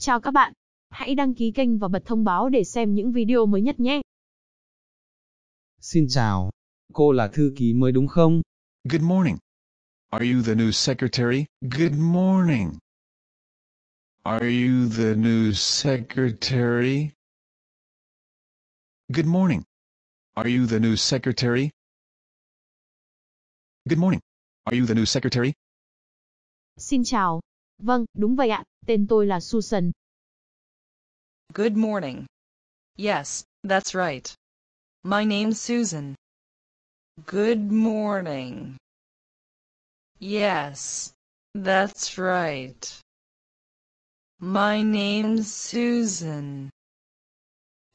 Chào các bạn, hãy đăng ký kênh và bật thông báo để xem những video mới nhất nhé. Xin chào, cô là thư ký mới đúng không? Good morning. Are you the new secretary? Good morning. Are you the new secretary? Good morning. Are you the new secretary? Good morning. Are you the new secretary? Xin chào. Vâng, đúng vậy ạ. Tên tôi là Susan. Good morning. Yes, that's right. My name's Susan. Good morning. Yes, that's right. My name's Susan.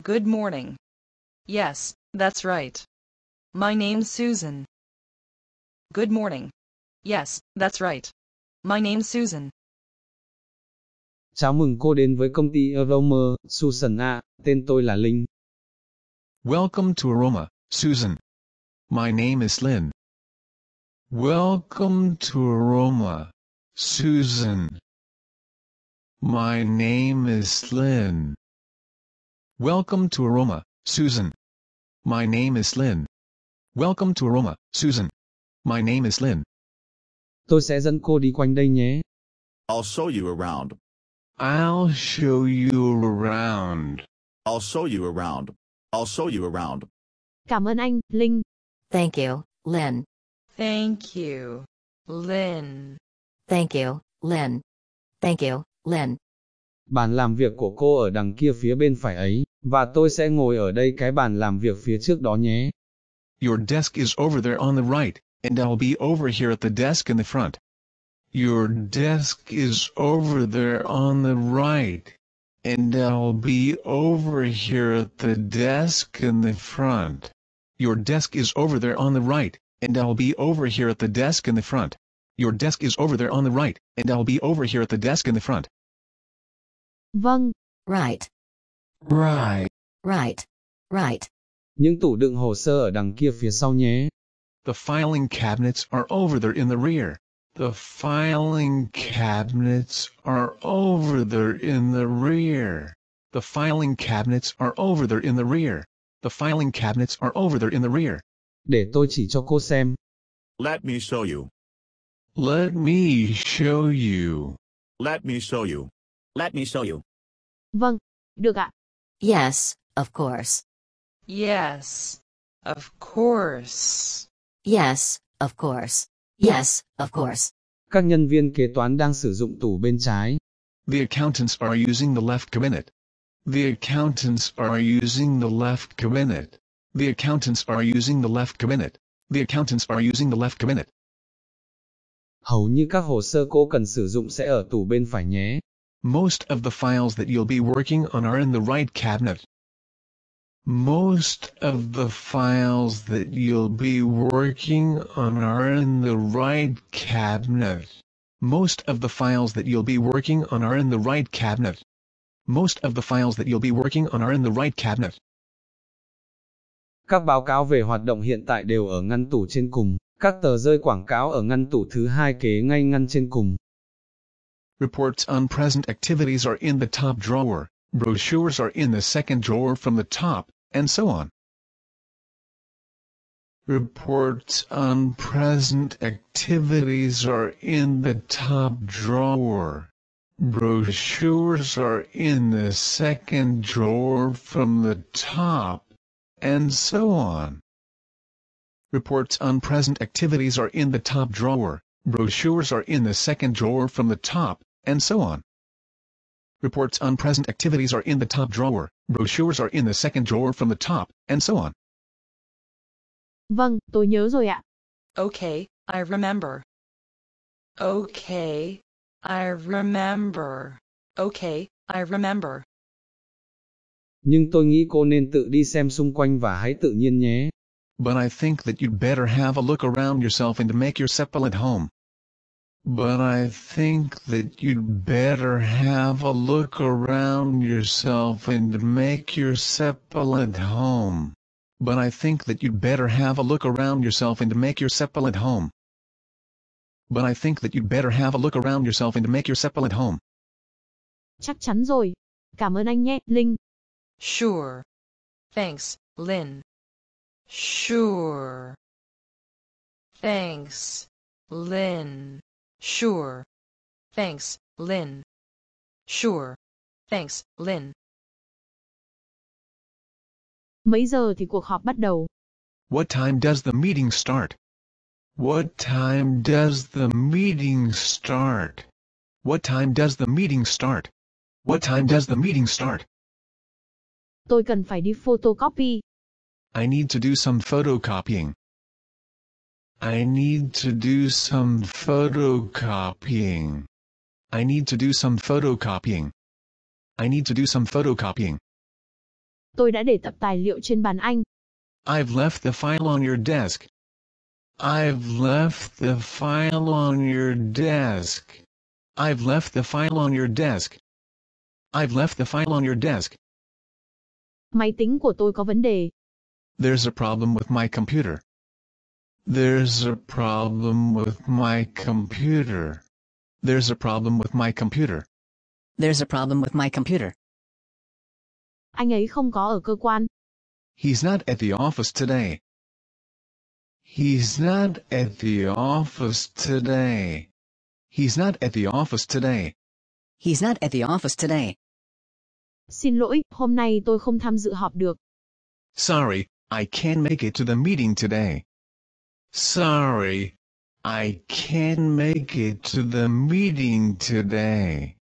Good morning. Yes, that's right. My name's Susan. Good morning. Yes, that's right. My name's Susan. Chào mừng cô đến với công ty Aroma, Susan A, tên tôi là Linh. Welcome to Aroma, Susan. My name is Lynn. Welcome to Aroma, Susan. My name is Lynn. Welcome to Aroma, Susan. My name is Lynn. Welcome to Aroma, Susan. My name is Lynn. Tôi sẽ dẫn cô đi quanh đây nhé. I'll show you around. I'll show you around. I'll show you around. I'll show you around. Cảm ơn anh, Linh. Thank you, Lin. Thank you, Lin. Thank you, Lin. Thank you, Lin. Bàn làm việc của cô ở đằng kia phía bên phải ấy, và tôi sẽ ngồi ở đây cái bàn làm việc phía trước đó nhé. Your desk is over there on the right, and I'll be over here at the desk in the front. Your desk is over there on the right, and I'll be over here at the desk in the front. Your desk is over there on the right, and I'll be over here at the desk in the front. Your desk is over there on the right, and I'll be over here at the desk in the front. Vâng, right. Right. Right. Right. Những tủ đựng hồ sơ ở đằng kia phía sau nhé. The filing cabinets are over there in the rear. The filing cabinets are over there in the rear. The filing cabinets are over there in the rear. The filing cabinets are over there in the rear. Để tôi chỉ cho cô xem. Let me show you. Let me show you. Let me show you. Let me show you. Vâng, được ạ. Yes, of course. Yes, of course. Yes, of course. Yes, of course. Các nhân viên kế toán đang sử dụng tủ bên trái. The accountants are using the left cabinet. The accountants are using the left cabinet. The accountants are using the left cabinet. The accountants are using the left cabinet. Hầu như các hồ sơ cô cần sử dụng sẽ ở tủ bên phải nhé. Most of the files that you'll be working on are in the right cabinet. Most of the files that you'll be working on are in the right cabinet. Most of the files that you'll be working on are in the right cabinet. Most of the files that you'll be working on are in the right cabinet. Các báo cáo về hoạt động hiện tại đều ở ngăn tủ trên cùng, các tờ rơi quảng cáo ở ngăn tủ thứ hai kế ngay ngăn trên cùng. Reports on present activities are in the top drawer. Brochures are in the second drawer from the top, and so on. Reports on present activities are in the top drawer. Brochures are in the second drawer from the top, and so on. Reports on present activities are in the top drawer. Brochures are in the second drawer from the top, and so on reports on present activities are in the top drawer, brochures are in the second drawer from the top, and so on. Vâng, tôi nhớ rồi ạ. Okay, I remember. Okay, I remember. Okay, I remember. Nhưng tôi nghĩ cô nên tự đi xem xung quanh và hãy tự nhiên nhé. But I think that you'd better have a look around yourself and make yourself at home but I think that you'd better have a look around yourself and make yourself at home. But I think that you'd better have a look around yourself and make yourself at home. But I think that you'd better have a look around yourself and make yourself at home. Chắc chắn rồi. Cảm ơn anh nhé, Linh. Sure. Thanks, Lin. Sure. Thanks, Lin. "Sure. Thanks, Lynn. Sure. Thanks, Lynn." Mấy giờ thì cuộc họp bắt đầu? What time does the meeting start? What time does the meeting start? What time does the meeting start? What time does the meeting start? Tôi cần phải đi photocopy. I need to do some photocopying. I need to do some photocopying. I need to do some photocopying. I need to do some photocopying. Tôi đã để tập tài liệu trên bàn anh. I've left the file on your desk. I've left the file on your desk. I've left the file on your desk. I've left the file on your desk. Máy tính của tôi có vấn đề. There's a problem with my computer. There's a problem with my computer. There's a problem with my computer. There's a problem with my computer. Anh ấy không có ở cơ quan. He's not at the office today. He's not at the office today. He's not at the office today. He's not at the office today. Xin lỗi, hôm nay tôi không tham dự họp được. Sorry, I can't make it to the meeting today. Sorry, I can not make it to the meeting today.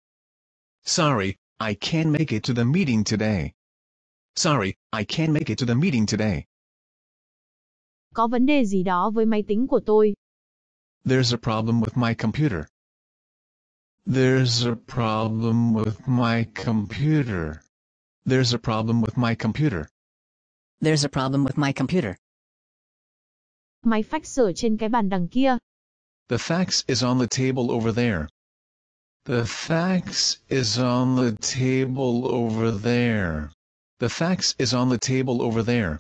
Sorry, I can not make it to the meeting today. Sorry, I can not make it to the meeting today. Có vấn đề gì đó với máy tính của tôi. There's a problem with my computer. There's a problem with my computer. There's a problem with my computer. There's a problem with my computer. Máy fax ở trên cái bàn đằng kia. The fax is on the table over there. The fax is on the table over there. The fax is on the table over there.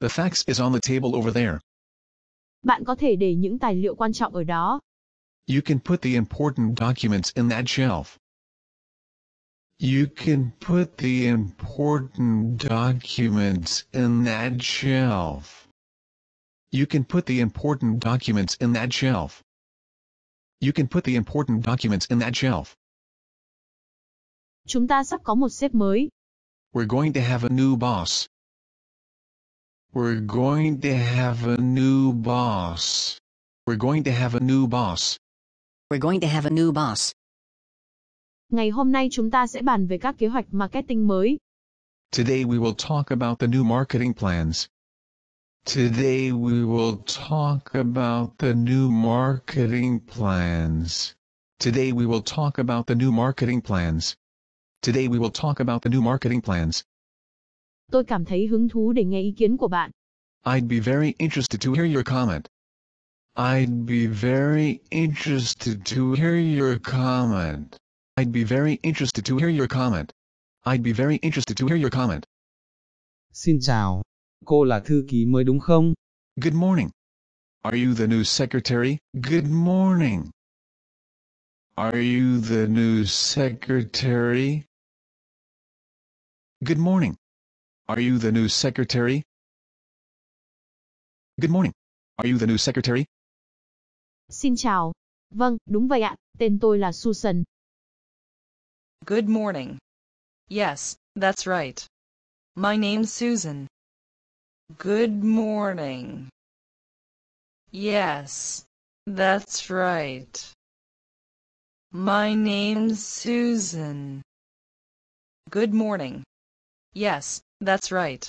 The fax is on the table over there. Bạn có thể để những tài liệu quan trọng ở đó. You can put the important documents in that shelf. You can put the important documents in that shelf. You can put the important documents in that shelf. You can put the important documents in that shelf. Chúng ta sắp có một sếp mới. We're going to have a new boss. We're going to have a new boss. We're going to have a new boss. We're going to have a new boss. Ngày hôm nay chúng ta sẽ bàn về các kế hoạch marketing mới. Today we will talk about the new marketing plans. Today we will talk about the new marketing plans. Today we will talk about the new marketing plans. Today we will talk about the new marketing plans. Tôi cảm thấy hứng thú để nghe ý kiến của bạn. I'd be very interested to hear your comment. I'd be very interested to hear your comment. I'd be very interested to hear your comment. I'd be very interested to hear your comment. Xin chào, cô là thư ký mới đúng không? Good morning. Are you the new secretary? Good morning. Are you the new secretary? Good morning. Are you the new secretary? Good morning. Are you the new secretary? Xin chào. Vâng, đúng vậy ạ. Tên tôi là Susan. Good morning. Yes, that's right. My name's Susan. Good morning. Yes, that's right. My name's Susan. Good morning. Yes, that's right.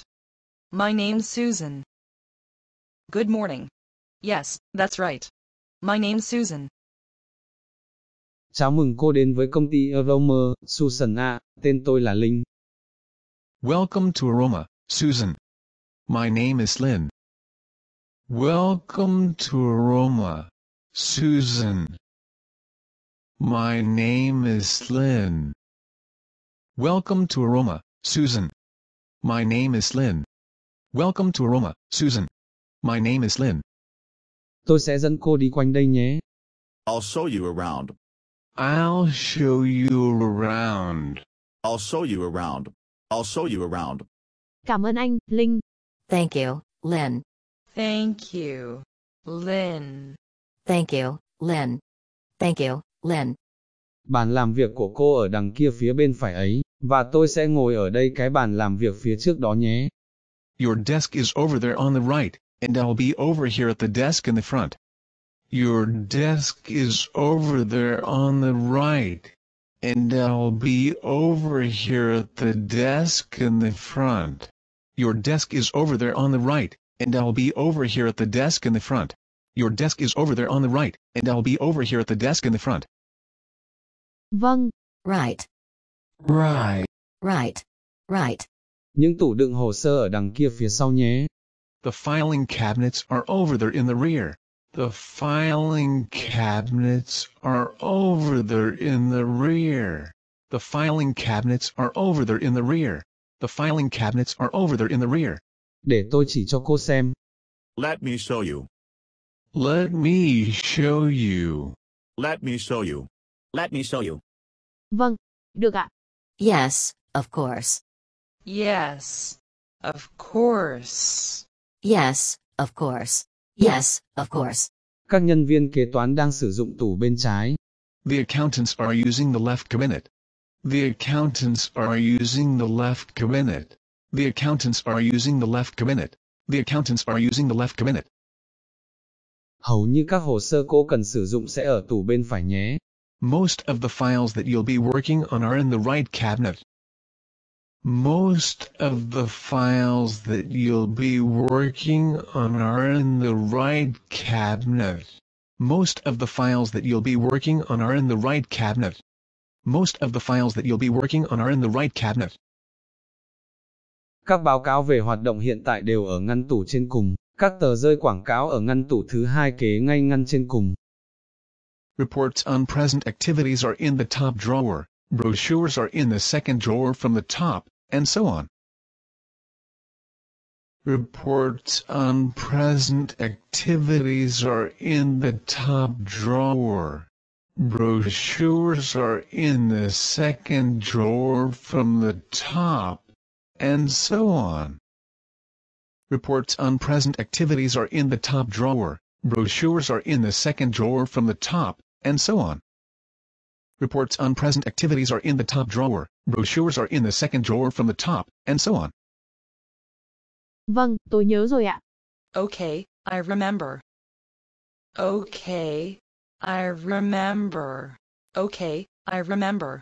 My name's Susan. Good morning. Yes, that's right. My name's Susan. Chào mừng cô đến với công ty Aroma, Susan A. Tên tôi là Linh. Welcome to Aroma, Susan. My name is Lynn. Welcome to Aroma, Susan. My name is Lynn. Welcome to Aroma, Susan. My name is Lynn. Welcome to Aroma, Susan. My name is Lynn. Tôi sẽ dẫn cô đi quanh đây nhé. I'll show you around. I'll show you around. I'll show you around. I'll show you around. Cảm ơn anh, Linh. Thank you, Lynn. Thank you, Lynn. Thank you, Lynn. Thank you, Lynn. Bàn làm việc của cô ở đằng kia phía bên phải ấy, và tôi sẽ ngồi ở đây cái bàn làm việc phía trước đó nhé. Your desk is over there on the right, and I'll be over here at the desk in the front. Your desk is over there on the right, and I'll be over here at the desk in the front. Your desk is over there on the right, and I'll be over here at the desk in the front. Your desk is over there on the right, and I'll be over here at the desk in the front. Vâng, right. Right. Right. Right. Những tủ đựng hồ sơ ở đằng kia phía sau nhé. The filing cabinets are over there in the rear. The filing cabinets are over there in the rear. The filing cabinets are over there in the rear. The filing cabinets are over there in the rear. Để tôi chỉ cho cô xem. Let me show you. Let me show you. Let me show you. Let me show you. Vâng, được ạ. Yes, of course. Yes, of course. Yes, of course. Yes, of course. Các nhân viên kế toán đang sử dụng tủ bên trái. The accountants are using the left cabinet. The accountants are using the left cabinet. The accountants are using the left cabinet. The accountants are using the left cabinet. Hầu như các hồ sơ cô cần sử dụng sẽ ở tủ bên phải nhé. Most of the files that you'll be working on are in the right cabinet. Most of the files that you'll be working on are in the right cabinet. Most of the files that you'll be working on are in the right cabinet. Most of the files that you'll be working on are in the right cabinet. Các báo cáo về hoạt động hiện tại đều ở ngăn tủ trên cùng, các tờ rơi quảng cáo ở ngăn tủ thứ hai kế ngay ngăn trên cùng. Reports on present activities are in the top drawer, brochures are in the second drawer from the top, and so on. Reports on present activities are in the top drawer. Brochures are in the second drawer from the top, and so on. Reports on present activities are in the top drawer, brochures are in the second drawer from the top, and so on. Reports on present activities are in the top drawer, brochures are in the second drawer from the top, and so on. Vâng, tôi nhớ rồi ạ. Okay, I remember. Okay, I remember. Okay, I remember.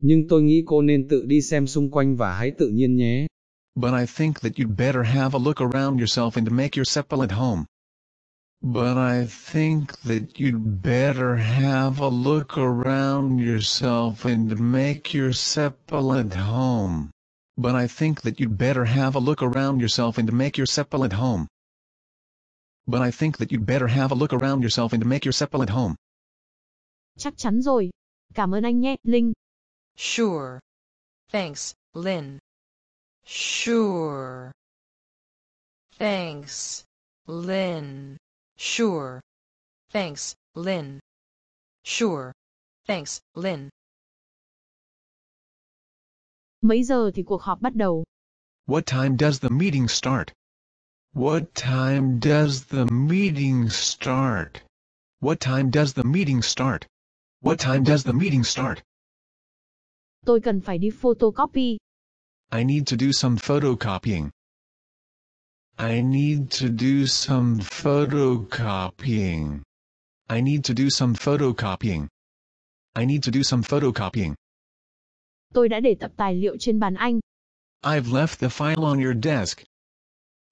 Nhưng tôi nghĩ cô nên tự đi xem xung quanh và hãy tự nhiên nhé. But I think that you'd better have a look around yourself and make yourself at home. But I think that you'd better have a look around yourself and make yourself at home. But I think that you'd better have a look around yourself and make yourself at home. But I think that you'd better have a look around yourself and make yourself at home. Chắc chắn rồi. Cảm ơn anh nhé, Linh. Sure. Thanks, Lin. Sure. Thanks, Lin. Sure. Thanks, Lin. Sure. Thanks, Lin. Mấy giờ thì cuộc họp bắt đầu? What time does the meeting start? What time does the meeting start? What time does the meeting start? What time does the meeting start? Tôi cần phải đi photocopy. I need to do some photocopying. I need to do some photocopying. I need to do some photocopying. I need to do some photocopying. Tôi đã để tập tài liệu trên bàn anh. I've left the file on your desk.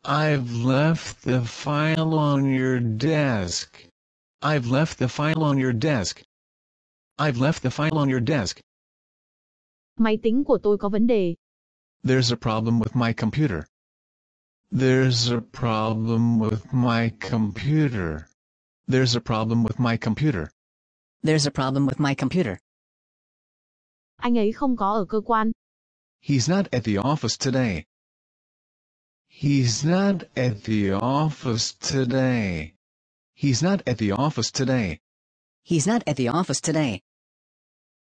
I've left the file on your desk. I've left the file on your desk. I've left the file on your desk. Máy tính của tôi có vấn đề. There's a problem with my computer. There's a problem with my computer. There's a problem with my computer. There's a problem with my computer. Anh ấy không có ở cơ quan. He's not at the office today. He's not at the office today. He's not at the office today. He's not at the office today.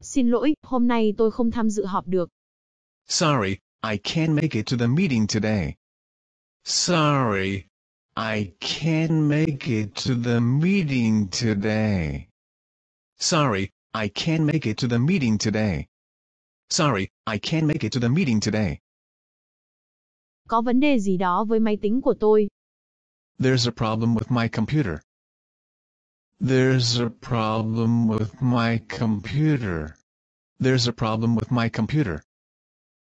Xin lỗi, hôm nay tôi không tham dự họp được. Sorry, I can't make it to the meeting today. Sorry, I can't make it to the meeting today. Sorry, I can't make it to the meeting today. Sorry, I can't make it to the meeting today. Có vấn đề gì đó với máy tính của tôi. There's a problem with my computer. There's a problem with my computer. There's a problem with my computer.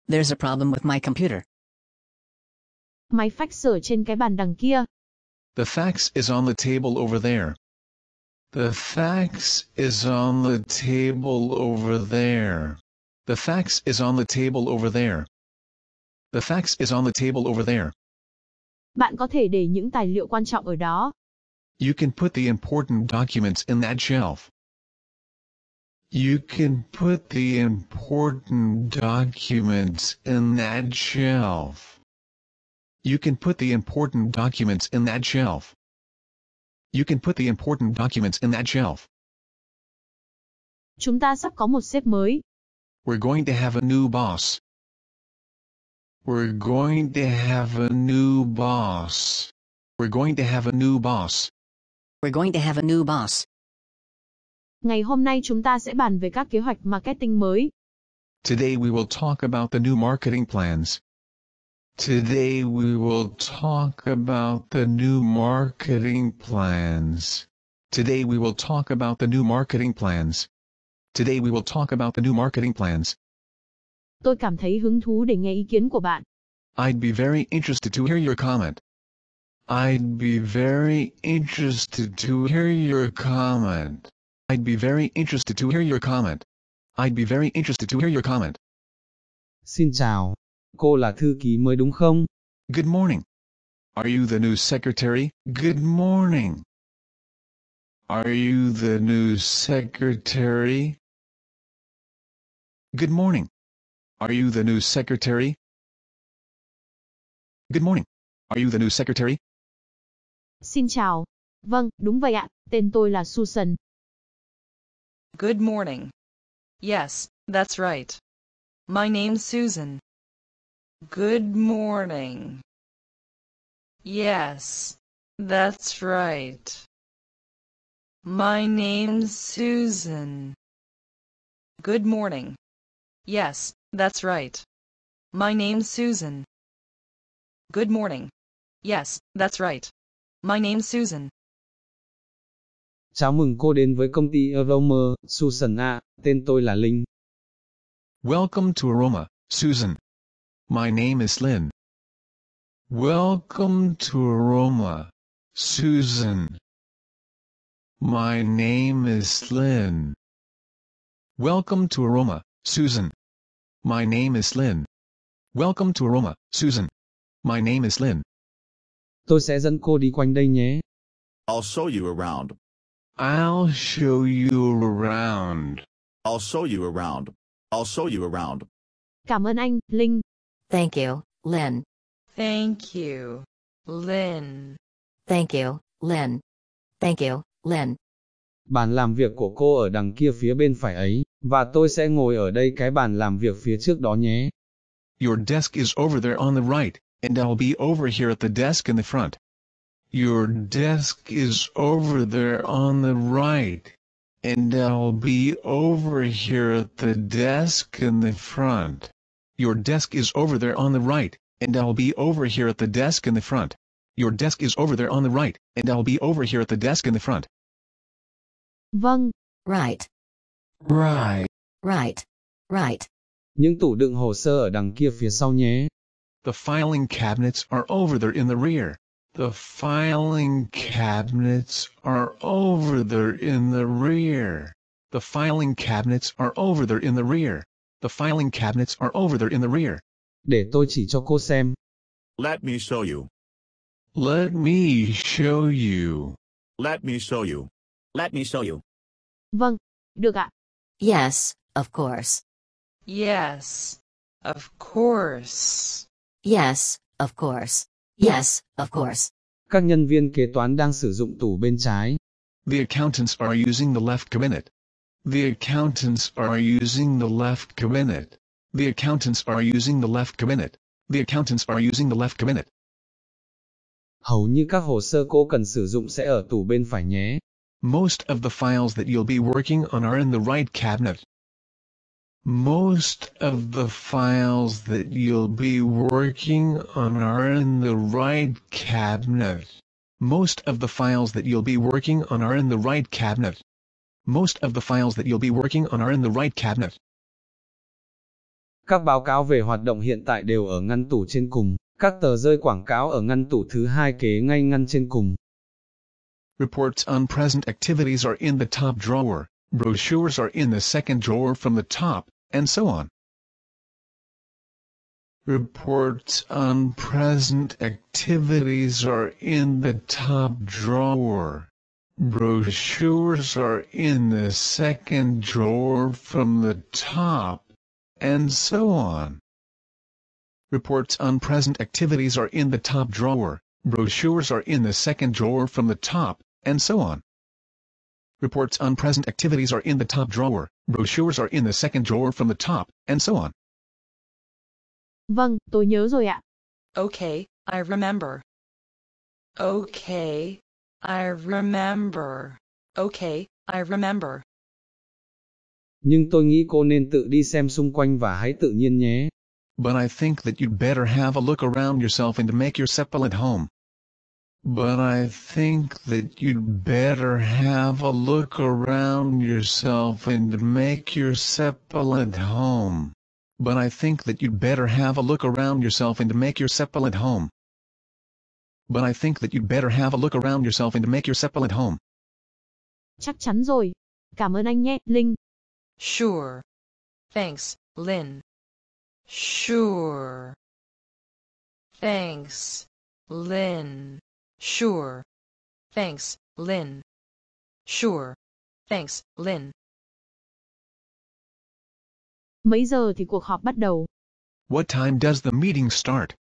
There's a problem with my computer. Máy fax trên cái bàn đằng kia. The fax is on the table over there. The fax is on the table over there. The fax is on the table over there. The fax is on the table over there. Bạn có thể để những tài liệu quan trọng ở đó. You can put the important documents in that shelf. You can put the important documents in that shelf. You can put the important documents in that shelf. You can put the important documents in that shelf. Chúng ta sắp có một sếp mới. We're going to have a new boss. We're going to have a new boss. We're going to have a new boss. We're going to have a new boss. Ngày hôm nay chúng ta sẽ bàn về các kế hoạch marketing mới. Today we will talk about the new marketing plans. Today we will talk about the new marketing plans. Today we will talk about the new marketing plans. Today we will talk about the new marketing plans. Tôi cảm thấy hứng thú để nghe ý kiến của bạn. I'd be very interested to hear your comment. I'd be very interested to hear your comment. I'd be very interested to hear your comment. I'd be very interested to hear your comment. Xin chào. Cô là thư ký mới đúng không? Good morning. Are you the new secretary? Good morning. Are you the new secretary? Good morning. Are you the new secretary? Good morning. Are you the new secretary? Xin chào. Vâng, đúng vậy ạ. Tên tôi là Susan. Good morning. Yes, that's right. My name's Susan. Good morning. Yes, that's right. My name's Susan. Good morning. Yes, that's right. My name's Susan. Good morning. Yes, that's right. My name's Susan. Chào mừng cô đến với công ty Aroma, Susan A. Tên tôi là Linh. Welcome to Aroma, Susan. My name is Lynn. Welcome to Aroma, Susan. My name is Lynn. Welcome to Aroma, Susan. My name is Lynn. Welcome to Aroma, Susan. My name is Lynn. Tôi sẽ dẫn cô đi quanh đây nhé. I'll show you around. I'll show you around. I'll show you around. I'll show you around. Cảm ơn anh, Linh. Thank you, Lynn. Thank you, Lynn. Thank you, Lynn. Thank you, Lynn. Bàn làm việc của cô ở đằng kia phía bên phải ấy và tôi sẽ ngồi ở đây cái bàn làm việc phía trước đó nhé. Your desk is over there on the right, and I'll be over here at the desk in the front. Your desk is over there on the right, and I'll be over here at the desk in the front. Your desk is over there on the right, and I'll be over here at the desk in the front. Your desk is over there on the right, and I'll be over here at the desk in the front. Vâng, right. Right. Right. Right. Những tủ đựng hồ sơ ở đằng kia phía sau nhé. The filing cabinets are over there in the rear. The filing cabinets are over there in the rear. The filing cabinets are over there in the rear. The filing cabinets are over there in the rear. Để tôi chỉ cho cô xem. Let me show you. Let me show you. Let me show you. Let me show you. Vâng, được ạ. Yes, of course. Yes, of course. Yes, of course. Yes, of course. Các nhân viên kế toán đang sử dụng tủ bên trái. The accountants are using the left cabinet. The accountants are using the left cabinet. The accountants are using the left cabinet. The accountants are using the left cabinet. Hầu như các hồ sơ cô cần sử dụng sẽ ở tủ bên phải nhé. Most of the files that you'll be working on are in the right cabinet. Most of the files that you'll be working on are in the right cabinet. Most of the files that you'll be working on are in the right cabinet. Most of the files that you'll be working on are in the right cabinet. Các báo cáo về hoạt động hiện tại đều ở ngăn tủ trên cùng. Các tờ rơi quảng cáo ở ngăn tủ thứ hai kế ngay ngăn trên cùng. Reports on present activities are in the top drawer, brochures are in the second drawer from the top, and so on. Reports on present activities are in the top drawer. Brochures are in the second drawer from the top, and so on. Reports on present activities are in the top drawer. Brochures are in the second drawer from the top, and so on. Reports on present activities are in the top drawer, brochures are in the second drawer from the top, and so on. Vâng, tôi nhớ rồi ạ. Okay, I remember. Okay, I remember. Okay, I remember. Nhưng tôi nghĩ cô nên tự đi xem xung quanh và hãy tự nhiên nhé. But I think that you'd better have a look around yourself and make yourself at home but I think that you'd better have a look around yourself and make your at home. But I think that you'd better have a look around yourself and make your at home. But I think that you'd better have a look around yourself and make your at home. Chắc chắn rồi. Cảm ơn anh nhé, Linh. Sure. Thanks, Lin. Sure. Thanks, Lin. "Sure. Thanks, Lynn. Sure. Thanks, Lynn. Mấy giờ thì cuộc họp bắt đầu? What time does the meeting start?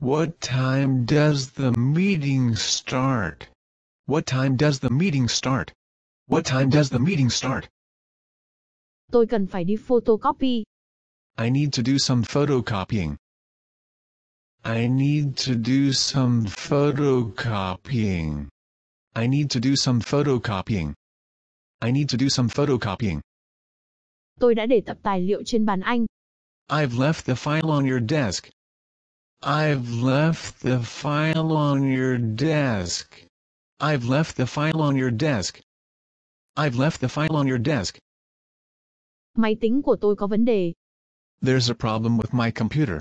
What time does the meeting start? What time does the meeting start? What time does the meeting start? Tôi cần phải đi photocopy. I need to do some photocopying. I need to do some photocopying. I need to do some photocopying. I need to do some photocopying. Tôi đã để tập tài liệu trên bàn anh. I've left the file on your desk. I've left the file on your desk. I've left the file on your desk. I've left the file on your desk. Máy tính của tôi có vấn đề. There's a problem with my computer.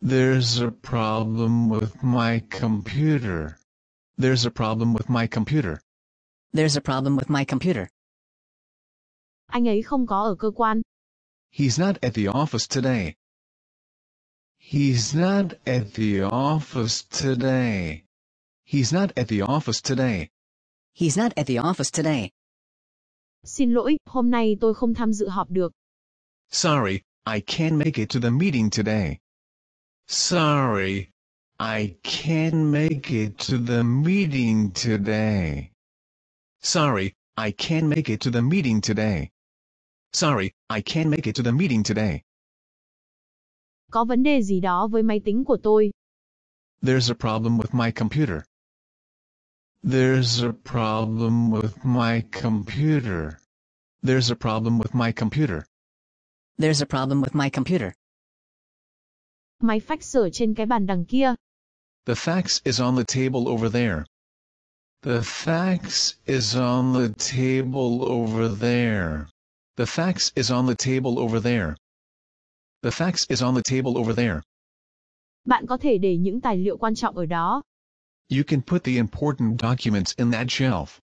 There's a problem with my computer. There's a problem with my computer. There's a problem with my computer. Anh ấy không có ở cơ quan. He's not at the office today. He's not at the office today. He's not at the office today. He's not at the office today. Xin lỗi, hôm nay tôi không tham dự họp được. Sorry, I can't make it to the meeting today. Sorry, I can't make it to the meeting today. Sorry, I can't make it to the meeting today. Sorry, I can't make it to the meeting today. Có vấn đề gì đó với máy tính của tôi. There's a problem with my computer. There's a problem with my computer. There's a problem with my computer. There's a problem with my computer. Máy fax sở trên cái bàn đằng kia. The fax is on the table over there. The fax is on the table over there. The fax is on the table over there. The fax is on the table over there. Bạn có thể để những tài liệu quan trọng ở đó. You can put the important documents in that shelf.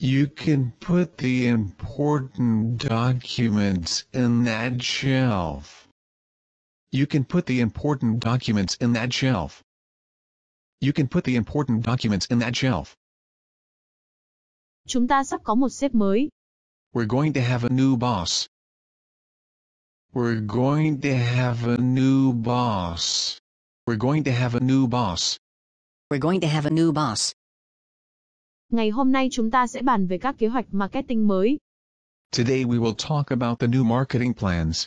You can put the important documents in that shelf. You can put the important documents in that shelf. You can put the important documents in that shelf. Chúng ta sắp có một sếp mới. We're going to have a new boss. We're going to have a new boss. We're going to have a new boss. We're going to have a new boss. Ngày hôm nay chúng ta sẽ bàn về các kế hoạch marketing mới. Today we will talk about the new marketing plans.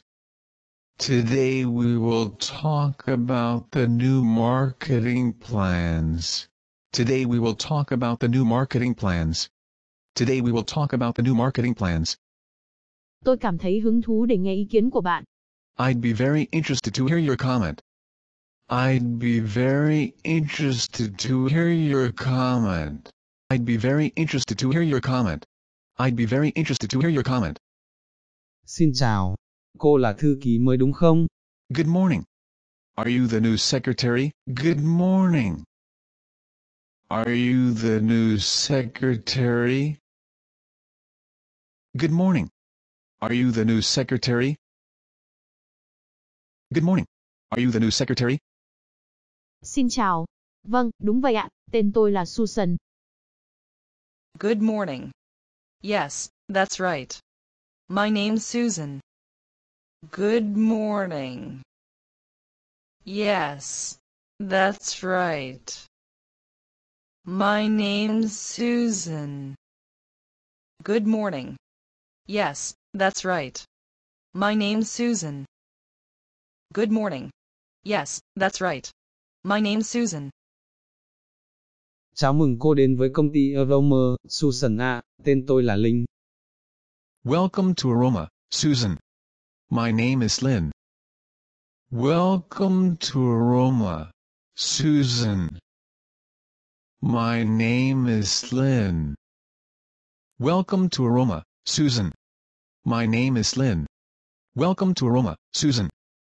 Today we will talk about the new marketing plans. Today we will talk about the new marketing plans. Today we will talk about the new marketing plans. Tôi cảm thấy hứng thú để nghe ý kiến của bạn. I'd be very interested to hear your comment. I'd be very interested to hear your comment. I'd be very interested to hear your comment. I'd be very interested to hear your comment. Xin chào, Cô là thư ký mới đúng không? Good morning. Are you the new secretary? Good morning. Are you the new secretary? Good morning. Are you the new secretary? Good morning. Are you the new secretary? Xin chào. Vâng, đúng vậy ạ, tên tôi là Susan. Good morning. Yes, that's right. My name's Susan. Good morning. Yes, that's right. My name's Susan. Good morning. Yes, that's right. My name's Susan. Good morning. Yes, that's right. My name's Susan. Chào mừng cô đến với công ty Aroma, Susan ạ, tên tôi là Linh. Welcome to Aroma, Susan. My name is Lynn. Welcome to Aroma, Susan. My name is Lynn. Welcome to Aroma, Susan. My name is Lynn. Welcome to Aroma, Susan.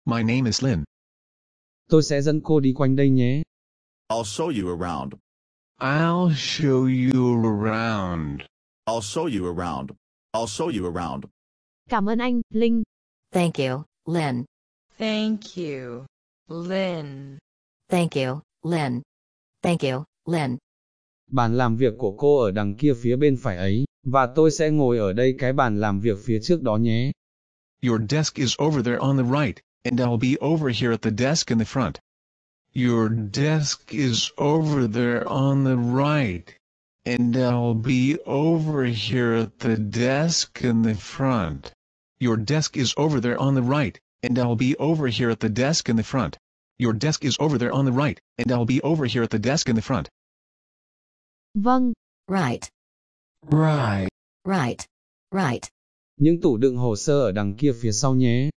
My name is Lynn. Tôi sẽ dẫn cô đi quanh đây nhé. I'll show you around. I'll show you around. I'll show you around. I'll show you around. Cảm ơn anh, Linh. Thank you, Lynn. Thank you, Lynn. Thank you, Lynn. Thank you, Lynn. Bàn làm việc của cô ở đằng kia phía bên phải ấy, và tôi sẽ ngồi ở đây cái bàn làm việc phía trước đó nhé. Your desk is over there on the right, and I'll be over here at the desk in the front. Your desk is over there on the right, and I'll be over here at the desk in the front. Your desk is over there on the right, and I'll be over here at the desk in the front. Your desk is over there on the right, and I'll be over here at the desk in the front. Vâng, right. Right. Right. Right. Những tủ đựng hồ sơ ở đằng kia phía sau nhé.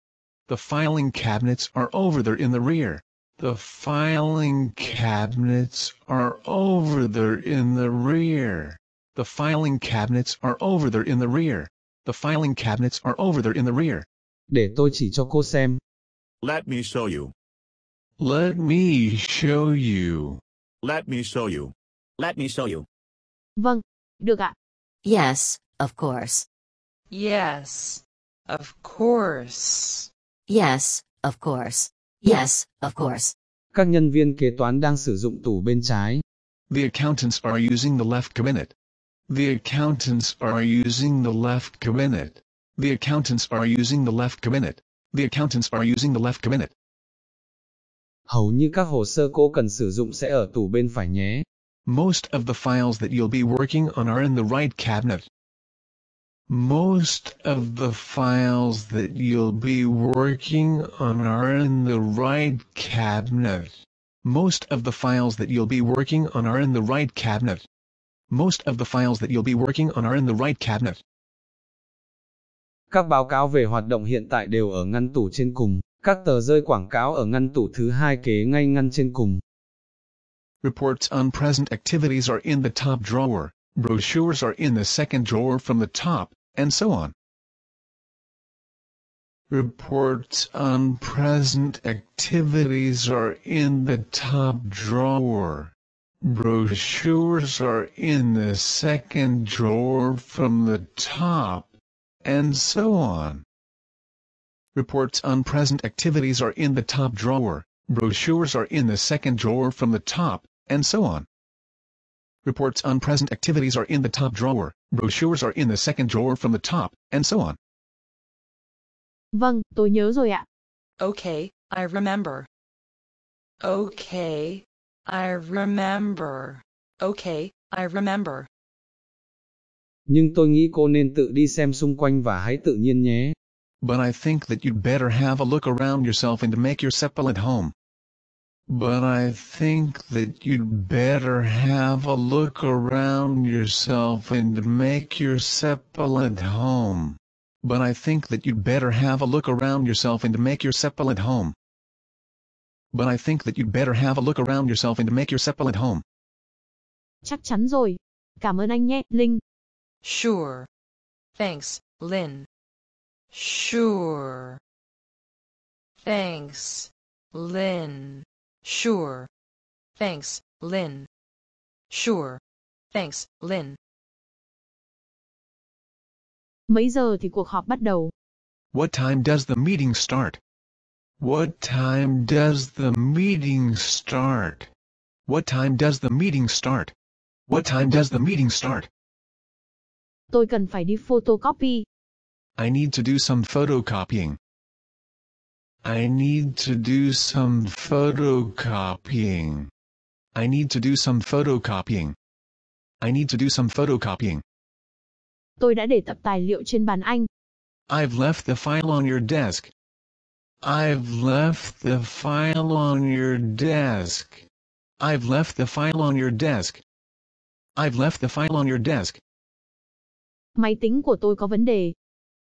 The filing cabinets are over there in the rear. The filing cabinets are over there in the rear. The filing cabinets are over there in the rear. The filing cabinets are over there in the rear. Để tôi chỉ cho cô xem. Let me show you. Let me show you. Let me show you. Let me show you. Vâng, được ạ. Yes, of course. Yes, of course. Yes, of course. Yes, of course. Các nhân viên kế toán đang sử dụng tủ bên trái. The accountants are using the left cabinet. The accountants are using the left cabinet. The accountants are using the left cabinet. The accountants are using the left cabinet. Hầu như các hồ sơ cô cần sử dụng sẽ ở tủ bên phải nhé. Most of the files that you'll be working on are in the right cabinet. Most of the files that you'll be working on are in the right cabinet. Most of the files that you'll be working on are in the right cabinet. Most of the files that you'll be working on are in the right cabinet. Các báo cáo về hoạt động hiện tại đều ở ngăn tủ trên cùng, các tờ rơi quảng cáo ở ngăn tủ thứ hai kế ngay ngăn trên cùng. Reports on present activities are in the top drawer, brochures are in the second drawer from the top, and so on. Reports on present activities are in the top drawer, Brochures are in the second drawer from the top, and so on. Reports on present activities are in the top drawer, brochures are in the second drawer from the top, and so on. Reports on present activities are in the top drawer, brochures are in the second drawer from the top, and so on. Vâng, tôi nhớ rồi ạ. Okay, I remember. Okay, I remember. Okay, I remember. Nhưng tôi nghĩ cô nên tự đi xem xung quanh và hãy tự nhiên nhé. But I think that you'd better have a look around yourself and make yourself at home. But I think that you'd better have a look around yourself and make yourself at home. But I think that you'd better have a look around yourself and make yourself at home. But I think that you'd better have a look around yourself and make your at home. Chắc chắn rồi. Cảm ơn anh nhé, Linh. Sure. Thanks, Lin. Sure. Thanks, Lin. Sure. Thanks, Lin. Sure. Thanks, Lin. Mấy giờ thì cuộc họp bắt đầu? What time does the meeting start? What time does the meeting start? What time does the meeting start? What time does the meeting start? Tôi cần phải đi photocopy. I need to do some photocopying. I need to do some photocopying. I need to do some photocopying. I need to do some photocopying. Tôi đã để tập tài liệu trên bàn anh. I've left the file on your desk. I've left the file on your desk. I've left the file on your desk. I've left the file on your desk. Máy tính của tôi có vấn đề.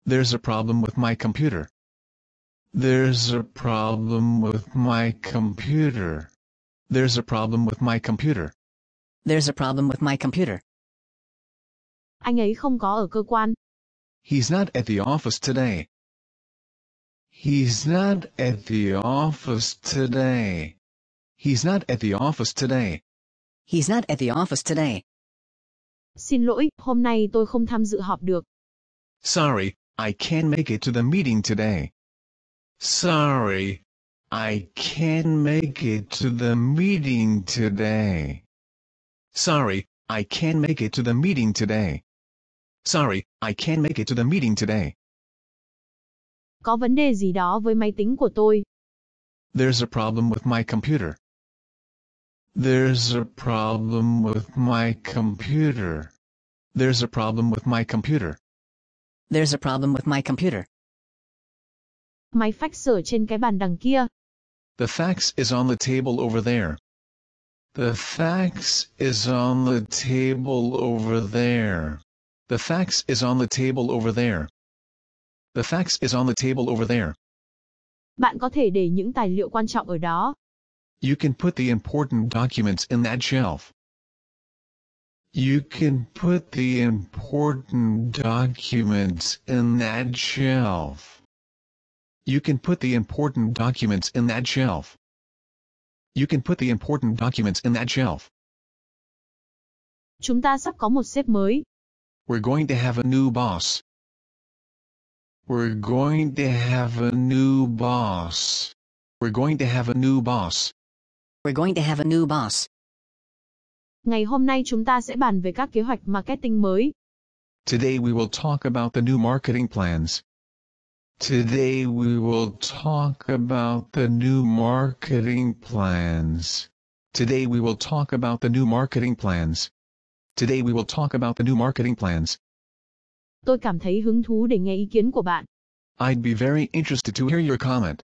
There's a problem with my computer. There's a problem with my computer. There's a problem with my computer. There's a problem with my computer. Anh ấy không có ở cơ quan. He's not at the office today. He's not at the office today. He's not at the office today. He's not at the office today. Xin lỗi, hôm nay tôi không tham dự họp được. Sorry, I can't make it to the meeting today. Sorry, I can't make it to the meeting today. Sorry, I can't make it to the meeting today. Sorry, I can't make it to the meeting today. Có vấn đề gì đó với máy tính của tôi. There's a problem with my computer. There's a problem with my computer. There's a problem with my computer. There's a problem with my computer. Máy fax trên cái bàn đằng kia. The fax is on the table over there. The fax is on the table over there. The fax is on the table over there. The fax is on the table over there. Bạn có thể để những tài liệu quan trọng ở đó. You can put the important documents in that shelf. You can put the important documents in that shelf. You can put the important documents in that shelf. You can put the important documents in that shelf. Chúng ta sắp có một sếp mới. We're going to have a new boss. We're going to have a new boss. We're going to have a new boss. We're going to have a new boss. Ngày hôm nay chúng ta sẽ bàn về các kế hoạch marketing mới. Today we will talk about the new marketing plans. Today we will talk about the new marketing plans. Today we will talk about the new marketing plans. Today we will talk about the new marketing plans. Tôi cảm thấy hứng thú để nghe ý kiến của bạn. I'd be very interested to hear your comment.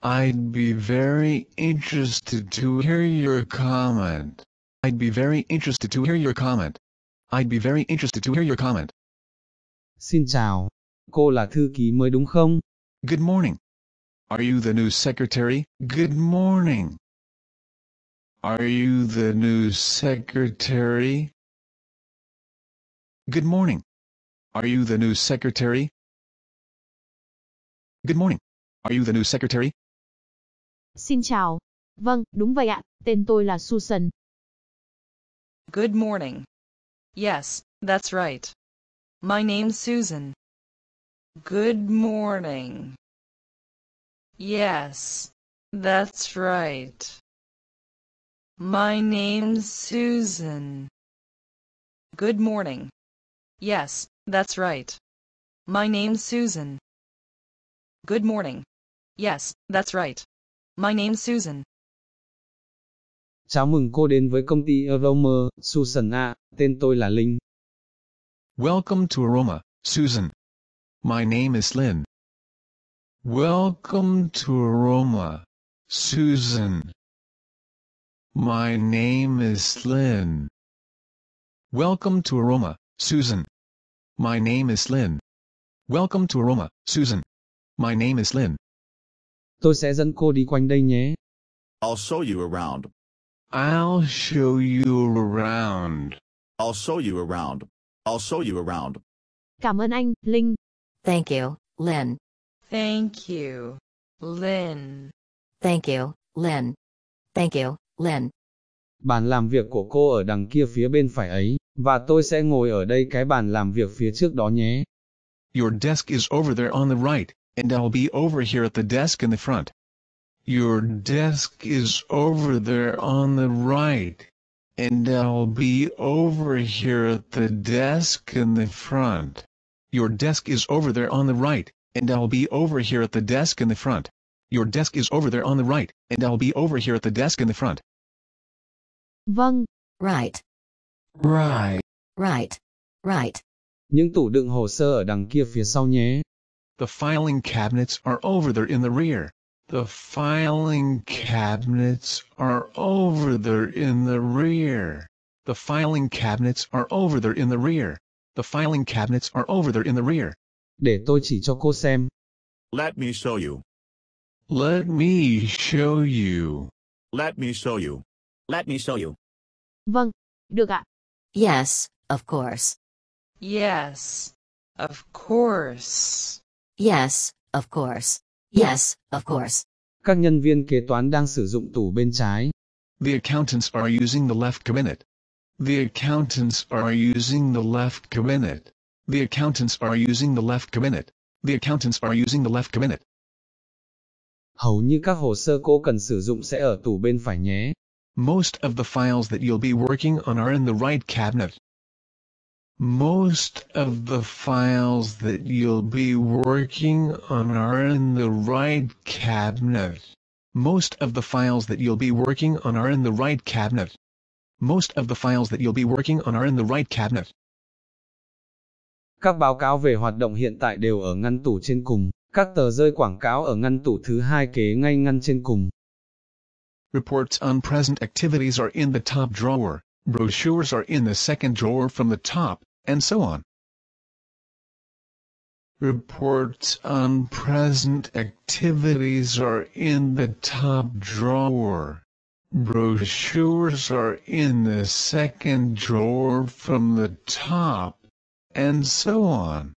I'd be very interested to hear your comment. I'd be very interested to hear your comment. I'd be very interested to hear your comment. Xin chào. Cô là thư ký mới đúng không? Good morning. Are you the new secretary? Good morning. Are you the new secretary? Good morning. Are you the new secretary? Good morning. Are you the new secretary? Xin chào. Vâng, đúng vậy ạ. Tên tôi là Susan. Good morning. Yes, that's right. My name's Susan. Good morning. Yes, that's right. My name's Susan. Good morning. Yes, that's right. My name's Susan. Good morning. Yes, that's right. My name's Susan. Chào mừng cô đến với công ty Aroma, Susan A. Tên tôi là Linh. Welcome to Aroma, Susan. My name is Lynn. Welcome to Aroma, Susan. My name is Lynn. Welcome to Aroma, Susan. My name is Lynn. Welcome to Aroma, Susan. My name is Lynn. Tôi sẽ dẫn cô đi quanh đây nhé. I'll show you around. I'll show you around. I'll show you around. I'll show you around. Cảm ơn anh, Linh. Thank you, Lynn. Thank you, Lynn. Thank you, Lynn. Thank you, Lynn. Bàn làm việc của cô ở đằng kia phía bên phải ấy và tôi sẽ ngồi ở đây cái bàn làm việc phía trước đó nhé. Your desk is over there on the right, and I'll be over here at the desk in the front. Your desk is over there on the right, and I'll be over here at the desk in the front. Your desk is over there on the right, and I'll be over here at the desk in the front. Your desk is over there on the right, and I'll be over here at the desk in the front. Vâng, right. Right. Right. Right. Những tủ đựng hồ sơ ở đằng kia phía sau nhé. The filing cabinets are over there in the rear. The filing cabinets are over there in the rear. The filing cabinets are over there in the rear. The filing cabinets are over there in the rear. Để tôi chỉ cho cô xem. Let me show you. Let me show you. Let me show you. Let me show you. Vâng, được ạ. Yes, of course. Yes, of course. Yes, of course. Yes, of course. Các nhân viên kế toán đang sử dụng tủ bên trái. The accountants are using the left cabinet. The accountants are using the left cabinet. The accountants are using the left cabinet. The accountants are using the left cabinet. Hầu như các hồ sơ cô cần sử dụng sẽ ở tủ bên phải nhé. Most of the files that you'll be working on are in the right cabinet. Most of the files that you'll be working on are in the right cabinet. Most of the files that you'll be working on are in the right cabinet. Most of the files that you'll be working on are in the right cabinet. Các báo cáo về hoạt động hiện tại đều ở ngăn tủ trên cùng. Các tờ rơi quảng cáo ở ngăn tủ thứ hai kế ngay ngăn trên cùng. Reports on present activities are in the top drawer, brochures are in the second drawer from the top, and so on. Reports on present activities are in the top drawer. Brochures are in the second drawer from the top, and so on.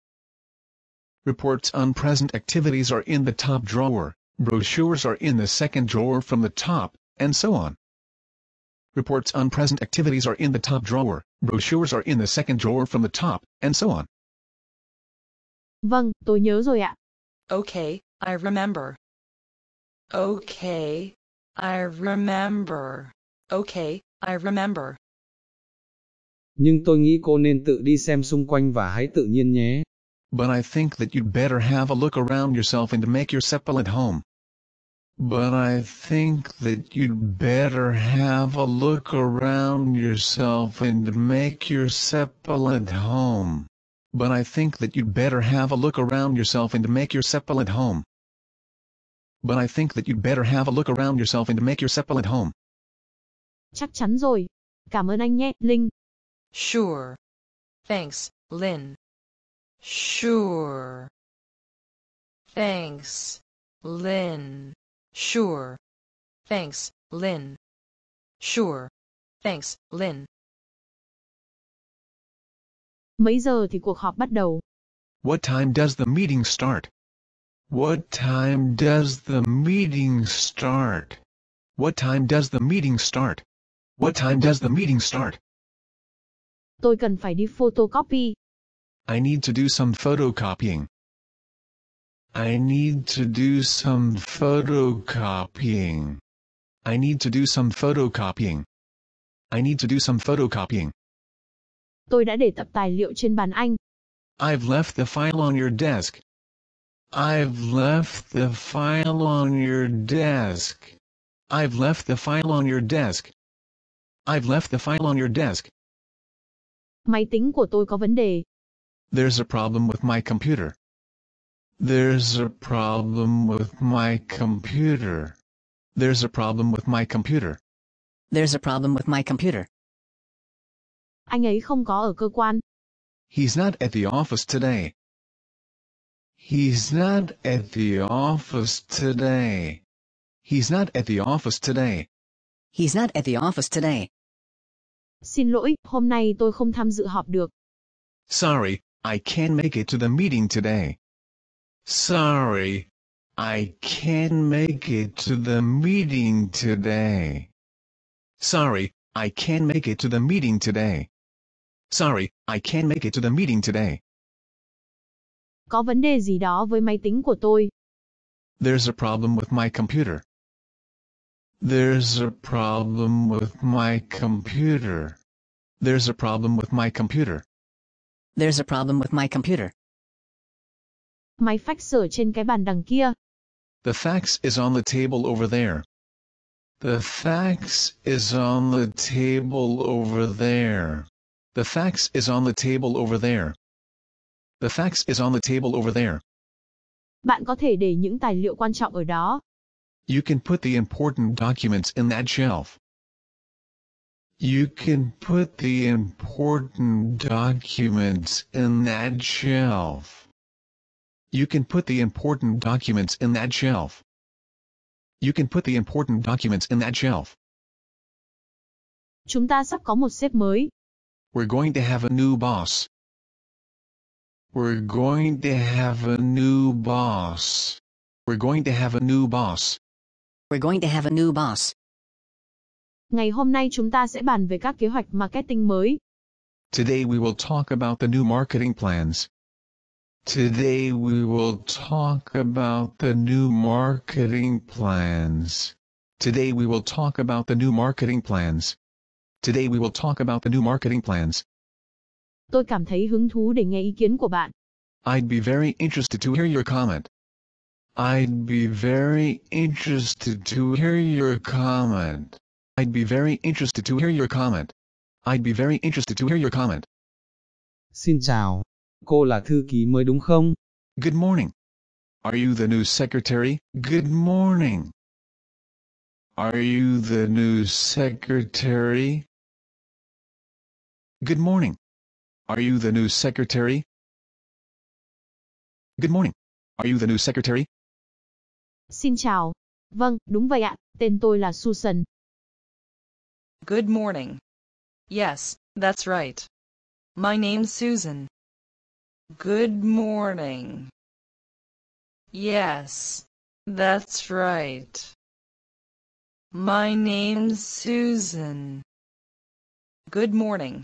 Reports on present activities are in the top drawer, brochures are in the second drawer from the top, and so on. Reports on present activities are in the top drawer, brochures are in the second drawer from the top, and so on. Vâng, tôi nhớ rồi ạ. Okay, I remember. Okay, I remember. Okay, I remember. Nhưng tôi nghĩ cô nên tự đi xem xung quanh và hãy tự nhiên nhé. But I think that you'd better have a look around yourself and make yourself at home but I think that you'd better have a look around yourself and make your at home. But I think that you'd better have a look around yourself and make your at home. But I think that you'd better have a look around yourself and make your at home. Chắc chắn rồi. Cảm ơn anh nhé, Linh. Sure. Thanks, Lin. Sure. Thanks, Lin. "Sure. Thanks, Lynn. Sure. Thanks, Lynn." Mấy giờ thì cuộc họp bắt đầu? What time does the meeting start? What time does the meeting start? What time does the meeting start? What time does the meeting start? Tôi cần phải đi photocopy. I need to do some photocopying. I need to do some photocopying. I need to do some photocopying. I need to do some photocopying. Tôi đã để tập tài liệu trên bàn anh. I've left the file on your desk. I've left the file on your desk. I've left the file on your desk. I've left the file on your desk. Máy tính của tôi có vấn đề. There's a problem with my computer. There's a problem with my computer. There's a problem with my computer. There's a problem with my computer. Anh ấy không có ở cơ quan. He's not at the office today. He's not at the office today. He's not at the office today. He's not at the office today. Xin lỗi, hôm nay tôi không tham dự họp được. Sorry, I can't make it to the meeting today. Sorry, I can't make it to the meeting today. Sorry, I can't make it to the meeting today. Sorry, I can't make it to the meeting today. Có vấn đề gì đó với máy tính của tôi. There's a problem with my computer. There's a problem with my computer. There's a problem with my computer. There's a problem with my computer. Máy fax ở trên cái bàn đằng kia. The fax is on the table over there. The fax is on the table over there. The fax is on the table over there. The fax is on the table over there. Bạn có thể để những tài liệu quan trọng ở đó. You can put the important documents in that shelf. You can put the important documents in that shelf. You can put the important documents in that shelf. You can put the important documents in that shelf. Chúng ta sắp có một sếp mới. We're going to have a new boss. We're going to have a new boss. We're going to have a new boss. We're going to have a new boss. Ngày hôm nay chúng ta sẽ bàn về các kế hoạch marketing mới. Today we will talk about the new marketing plans. Today we will talk about the new marketing plans. Today we will talk about the new marketing plans. Today we will talk about the new marketing plans. Tôi cảm thấy hứng thú để nghe ý kiến của bạn. I'd be very interested to hear your comment. I'd be very interested to hear your comment. I'd be very interested to hear your comment. I'd be very interested to hear your comment. Xin chào, Cô là thư ký mới đúng không? Good morning. Are you the new secretary? Good morning. Are you the new secretary? Good morning. Are you the new secretary? Good morning. Are you the new secretary? Xin chào. Vâng, đúng vậy ạ. Tên tôi là Susan. Good morning. Yes, that's right. My name's Susan. Good morning. Yes, that's right. My name's Susan. Good morning.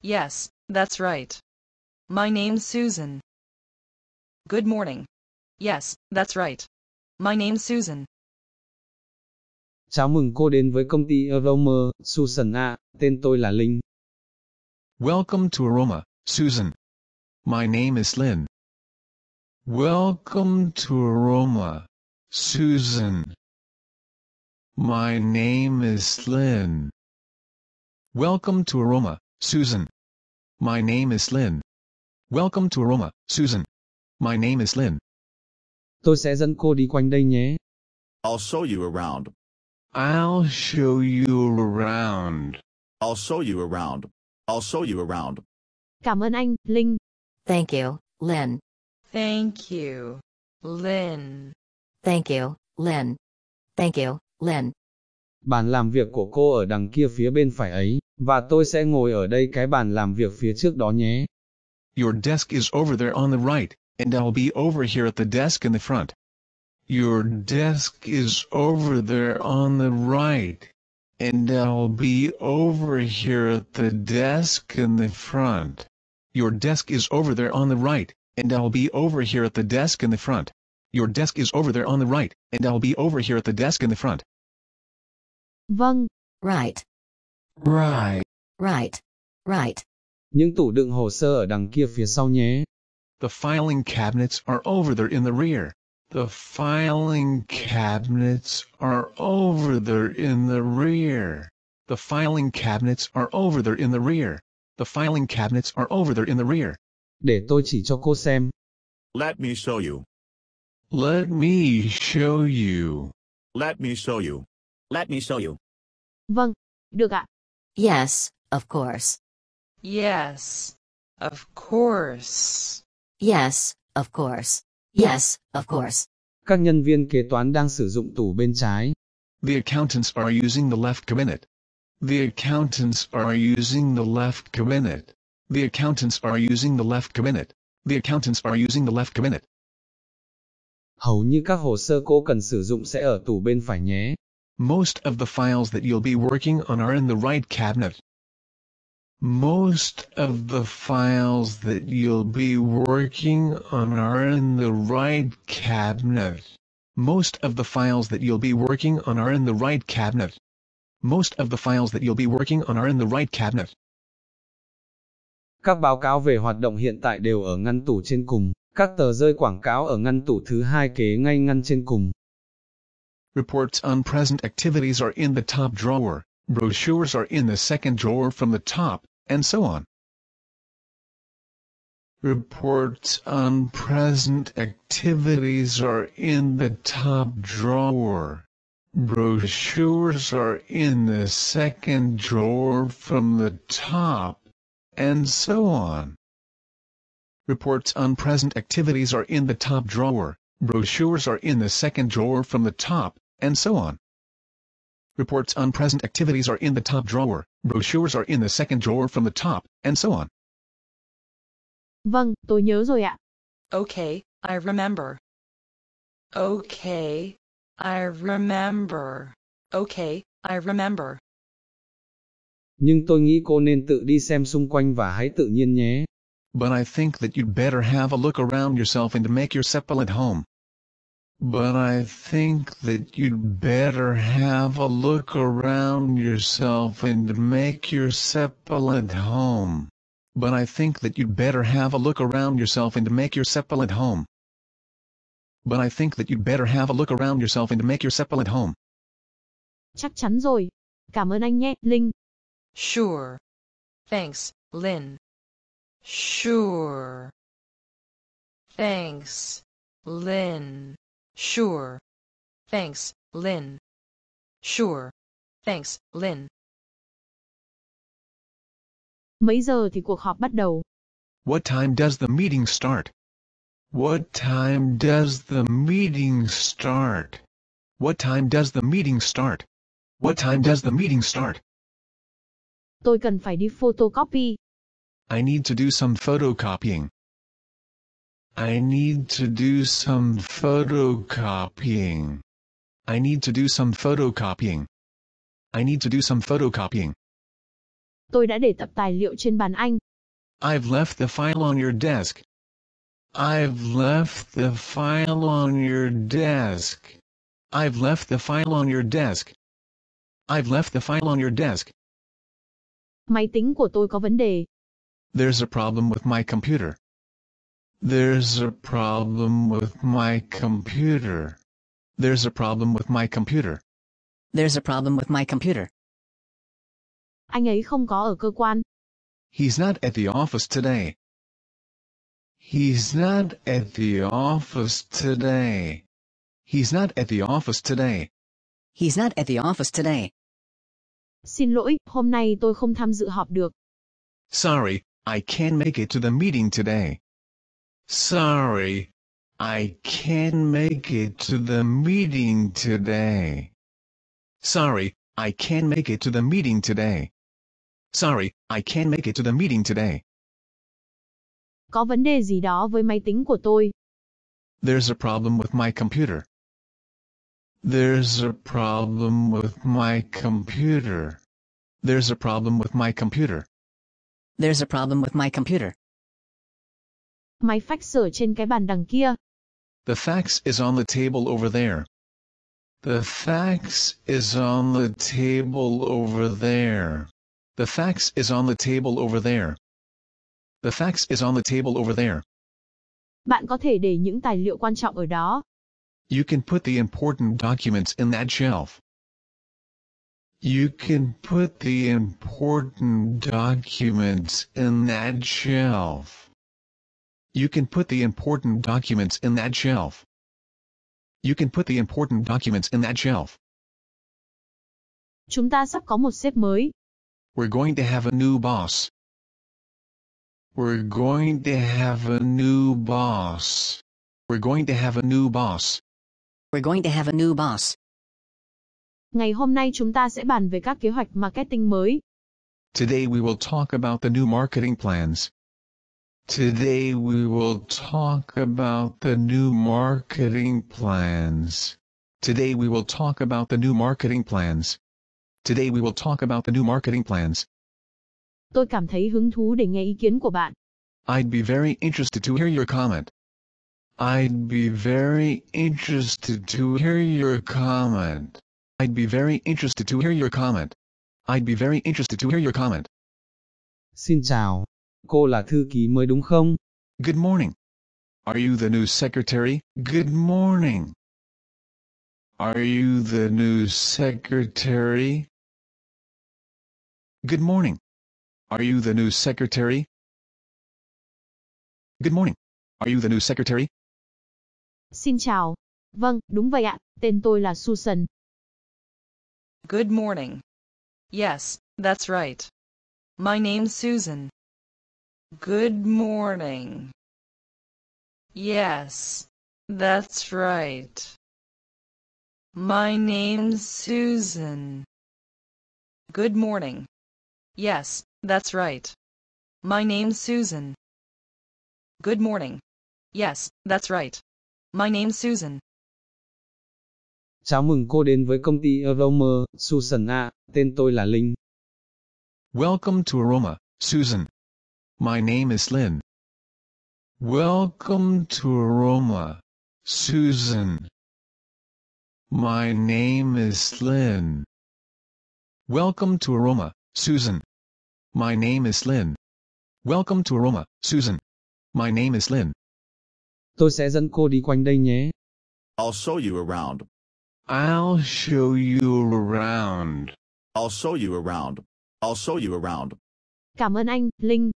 Yes, that's right. My name's Susan. Good morning. Yes, that's right. My name's Susan. Chào mừng cô đến với công ty Aroma, Susan A. Tên tôi là Linh. Welcome to Aroma, Susan. My name is Lynn. Welcome to Aroma, Susan. My name is Lynn. Welcome to Aroma, Susan. My name is Lynn. Welcome to Aroma, Susan. My name is Lynn. Tôi sẽ dẫn cô đi quanh đây nhé. I'll show you around. I'll show you around. I'll show you around. I'll show you around. Cảm ơn anh, Linh. Thank you, Lynn. Thank you, Lynn. Thank you, Lynn. Thank you, Lynn. Bàn làm việc của cô ở đằng kia phía bên phải ấy, và tôi sẽ ngồi ở đây cái bàn làm việc phía trước đó nhé. Your desk is over there on the right, and I'll be over here at the desk in the front. Your desk is over there on the right, and I'll be over here at the desk in the front. Your desk is over there on the right, and I'll be over here at the desk in the front. Your desk is over there on the right, and I'll be over here at the desk in the front. Vâng, right. Right. Right. Right. Những tủ đựng hồ sơ ở đằng kia phía sau nhé. The filing cabinets are over there in the rear. The filing cabinets are over there in the rear. The filing cabinets are over there in the rear. The filing cabinets are over there in the rear. Để tôi chỉ cho cô xem. Let me show you. Let me show you. Let me show you. Let me show you. Vâng, được ạ. Yes, of course. Yes, of course. Yes, of course. Yes, of course. Các nhân viên kế toán đang sử dụng tủ bên trái. The accountants are using the left cabinet. The accountants are using the left cabinet. The accountants are using the left cabinet. The accountants are using the left cabinet. Hầu như các hồ sơ cô cần sử dụng sẽ ở tủ bên phải nhé. Most of the files that you'll be working on are in the right cabinet. Most of the files that you'll be working on are in the right cabinet. Most of the files that you'll be working on are in the right cabinet. Most of the files that you'll be working on are in the right cabinet. Các báo cáo về hoạt động hiện tại đều ở ngăn tủ trên cùng, các tờ rơi quảng cáo ở ngăn tủ thứ hai kế ngay ngăn trên cùng. Reports on present activities are in the top drawer, brochures are in the second drawer from the top, and so on. Reports on present activities are in the top drawer. Brochures are in the second drawer from the top, and so on. Reports on present activities are in the top drawer, brochures are in the second drawer from the top, and so on. Reports on present activities are in the top drawer, brochures are in the second drawer from the top, and so on. Vâng, tôi nhớ rồi ạ. Okay, I remember. Okay, I remember. Okay, I remember. Nhưng tôi nghĩ cô nên tự đi xem xung quanh và hãy tự nhiên nhé. But I think that you'd better have a look around yourself and make your sepal at home. But I think that you'd better have a look around yourself and make your sepal at home. But I think that you'd better have a look around yourself and make your sepal at home. But I think that you'd better have a look around yourself and make your at home. Chắc chắn rồi. Cảm ơn anh nhé, Linh. Sure. Thanks, Lin. Sure. Thanks, Lin. Sure. Thanks, Lin. Sure. Thanks, Lin. Mấy giờ thì cuộc họp bắt đầu? What time does the meeting start? What time does the meeting start? What time does the meeting start? What time does the meeting start? Tôi cần phải đi photocopy. I need to do some photocopying. I need to do some photocopying. I need to do some photocopying. I need to do some photocopying. Tôi đã để tập tài liệu trên bàn anh. I've left the file on your desk. I've left the file on your desk. I've left the file on your desk. I've left the file on your desk. Máy tính của tôi có vấn đề. There's a problem with my computer. There's a problem with my computer. There's a problem with my computer. There's a problem with my computer. Anh ấy không có ở cơ quan. He's not at the office today. He's not at the office today. He's not at the office today. He's not at the office today. Xin lỗi, hôm nay tôi không tham dự họp được. Sorry, I can't make it to the meeting today. Sorry, I can't make it to the meeting today. Sorry, I can't make it to the meeting today. Sorry, I can't make it to the meeting today. Có vấn đề gì đó với máy tính của tôi. There's a problem with my computer. There's a problem with my computer. There's a problem with my computer. There's a problem with my computer. Máy fax ở trên cái bàn đằng kia. The fax is on the table over there. The fax is on the table over there. The fax is on the table over there. The fax is on the table over there. Bạn có thể để những tài liệu quan trọng ở đó. You can put the important documents in that shelf. You can put the important documents in that shelf. You can put the important documents in that shelf. You can put the important documents in that shelf. Chúng ta sắp có một sếp mới. We're going to have a new boss. We're going to have a new boss. We're going to have a new boss. We're going to have a new boss. Ngày hôm nay chúng ta sẽ bàn về các kế hoạch marketing mới. Today we will talk about the new marketing plans. Today we will talk about the new marketing plans. Today we will talk about the new marketing plans. Today we will talk about the new marketing plans. Tôi cảm thấy hứng thú để nghe ý kiến của bạn. I'd be very interested to hear your comment. I'd be very interested to hear your comment. I'd be very interested to hear your comment. I'd be very interested to hear your comment. Xin chào. Cô là thư ký mới đúng không? Good morning. Are you the new secretary? Good morning. Are you the new secretary? Good morning. Are you the new secretary? Good morning. Are you the new secretary? Xin chào. Vâng, đúng vậy ạ. Tên tôi là Susan. Good morning. Yes, that's right. My name's Susan. Good morning. Yes, that's right. My name's Susan. Good morning. Yes, that's right. My name's Susan. Good morning. Yes, that's right. My name's Susan. Chào mừng cô đến với công ty Aroma, Susan A. Tên tôi là Linh. Welcome to Aroma, Susan. My name is Lynn. Welcome to Aroma, Susan. My name is Lynn. Welcome to Aroma, Susan. My name is Lynn. Welcome to Aroma, Susan. My name is Lynn. Tôi sẽ dẫn cô đi quanh đây nhé. I'll show you around. I'll show you around. I'll show you around. I'll show you around. Cảm ơn anh, Linh.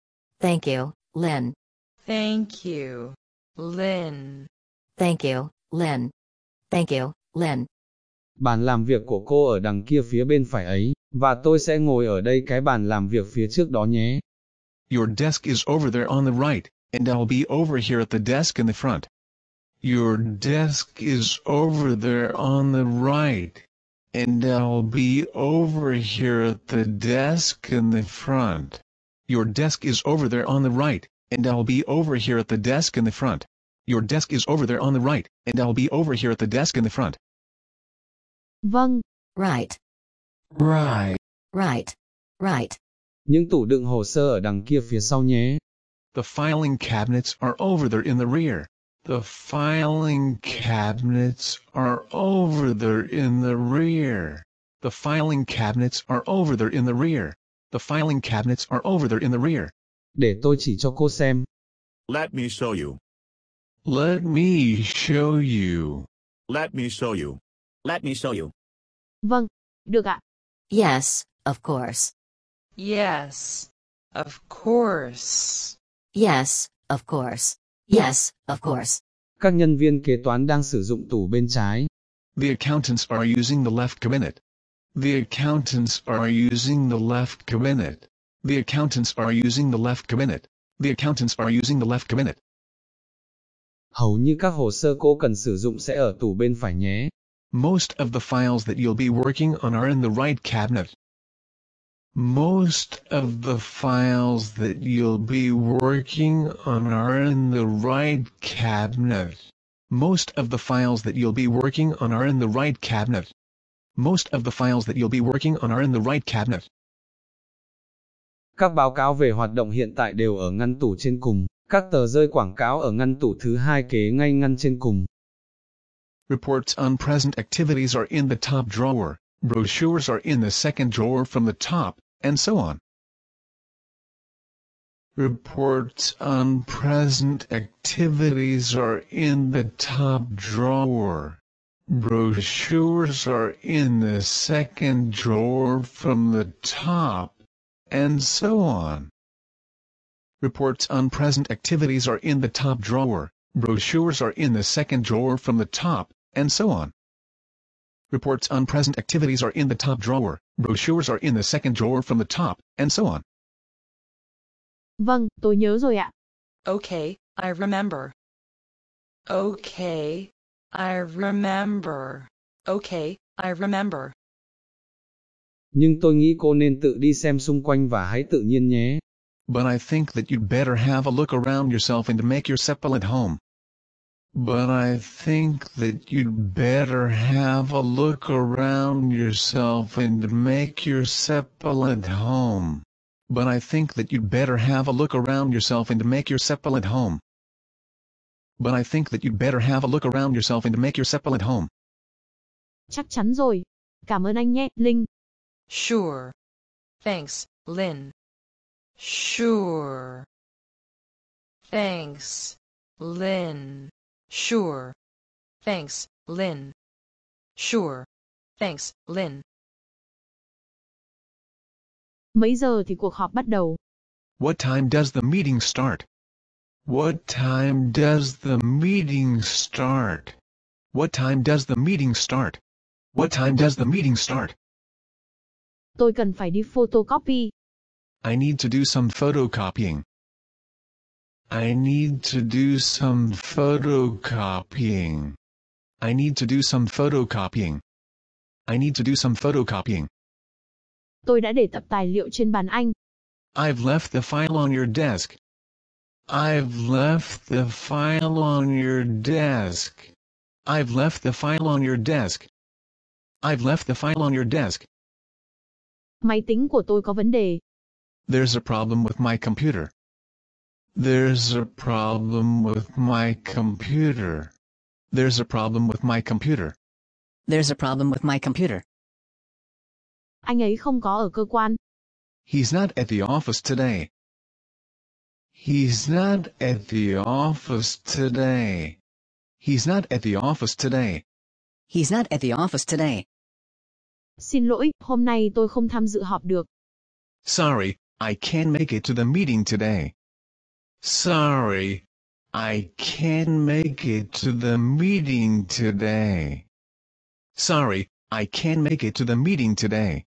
Thank you, Lynn. Thank you, Lynn. Thank you, Lynn. Thank you, Lynn. Bàn làm việc của cô ở đằng kia phía bên phải ấy và tôi sẽ ngồi ở đây cái bàn làm việc phía trước đó nhé. Your desk is over there on the right, and I'll be over here at the desk in the front. Your desk is over there on the right, and I'll be over here at the desk in the front. Your desk is over there on the right, and I'll be over here at the desk in the front. Your desk is over there on the right, and I'll be over here at the desk in the front. Vâng, right. Right. Right. Right. Những tủ đựng hồ sơ ở đằng kia phía sau nhé. The filing cabinets are over there in the rear. The filing cabinets are over there in the rear. The filing cabinets are over there in the rear. The filing cabinets are over there in the rear. Để tôi chỉ cho cô xem. Let me show you. Let me show you. Let me show you. Let me show you. Vâng, được ạ. Yes, of course. Yes, of course. Yes, of course. Yes, of course. Các nhân viên kế toán đang sử dụng tủ bên trái. The accountants are using the left cabinet. The accountants are using the left cabinet. The accountants are using the left cabinet. The accountants are using the left cabinet. Hầu như các hồ sơ cô cần sử dụng sẽ ở tủ bên phải nhé. Most of the files that you'll be working on are in the right cabinet. Most of the files that you'll be working on are in the right cabinet. Most of the files that you'll be working on are in the right cabinet. Most of the files that you'll be working on are in the right cabinet. Các báo cáo về hoạt động hiện tại đều ở ngăn tủ trên cùng, các tờ rơi quảng cáo ở ngăn tủ thứ hai kế ngay ngăn trên cùng. Reports on present activities are in the top drawer, brochures are in the second drawer from the top, and so on. Reports on present activities are in the top drawer. Brochures are in the second drawer from the top, and so on. Reports on present activities are in the top drawer. Brochures are in the second drawer from the top, and so on. Reports on present activities are in the top drawer, brochures are in the second drawer from the top, and so on. Vâng, tôi nhớ rồi ạ. Okay, I remember. Okay, I remember. Okay, I remember. Nhưng tôi nghĩ cô nên tự đi xem xung quanh và hãy tự nhiên nhé. But I think that you'd better have a look around yourself and make yourself at home. but I think that you'd better have a look around yourself and make your at home. But I think that you'd better have a look around yourself and make your at home. But I think that you'd better have a look around yourself and make your at home. Chắc chắn rồi. Cảm ơn anh nhé, Linh. Sure. Thanks, Lin. Sure. Thanks, Lin. "Sure. Thanks, Lynn. Sure. Thanks, Lynn. Mấy giờ thì cuộc họp bắt đầu? What time does the meeting start? What time does the meeting start? What time does the meeting start? What time does the meeting start? Tôi cần phải đi photocopy. I need to do some photocopying. I need to do some photocopying. I need to do some photocopying. I need to do some photocopying. Tôi đã để tập tài liệu trên bàn anh. I've left the file on your desk. I've left the file on your desk. I've left the file on your desk. I've left the file on your desk. Máy tính của tôi có vấn đề. There's a problem with my computer. There's a problem with my computer. There's a problem with my computer. There's a problem with my computer. Anh ấy không có ở cơ quan. He's not at the office today. He's not at the office today. He's not at the office today. He's not at the office today. Xin lỗi, hôm nay tôi không tham dự họp được. Sorry, I can't make it to the meeting today. Sorry, I can't make it to the meeting today. Sorry, I can't make it to the meeting today.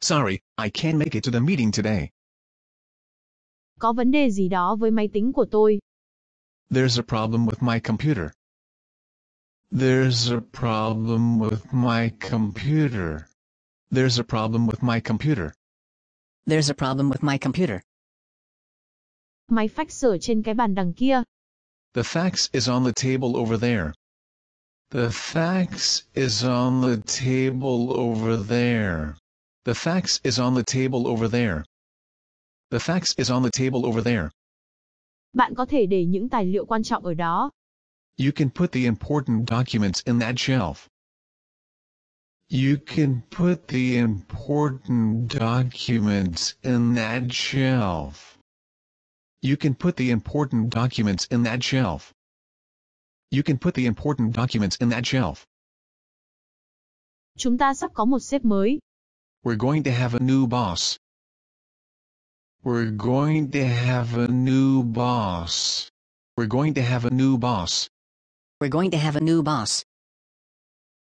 Sorry, I can't make it to the meeting today. Có vấn đề gì đó với máy tính của tôi. There's a problem with my computer. There's a problem with my computer. There's a problem with my computer. There's a problem with my computer. Máy fax ở trên cái bàn đằng kia. The fax is on the table over there. The fax is on the table over there. The fax is on the table over there. The fax is on the table over there. Bạn có thể để những tài liệu quan trọng ở đó. You can put the important documents in that shelf. You can put the important documents in that shelf. You can put the important documents in that shelf. You can put the important documents in that shelf. Chúng ta sắp có một sếp mới. We're going to have a new boss. We're going to have a new boss. We're going to have a new boss. We're going to have a new boss.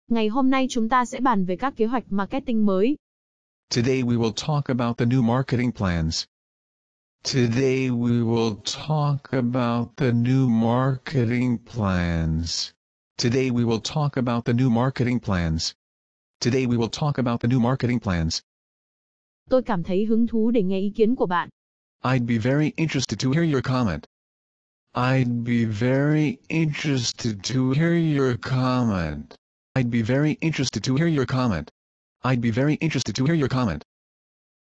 Ngày hôm nay chúng ta sẽ bàn về các kế hoạch marketing mới. Today we will talk about the new marketing plans. Today we will talk about the new marketing plans. Today we will talk about the new marketing plans. Today we will talk about the new marketing plans. Tôi cảm thấy hứng thú để nghe ý kiến của bạn. I'd be very interested to hear your comment. I'd be very interested to hear your comment. I'd be very interested to hear your comment. I'd be very interested to hear your comment.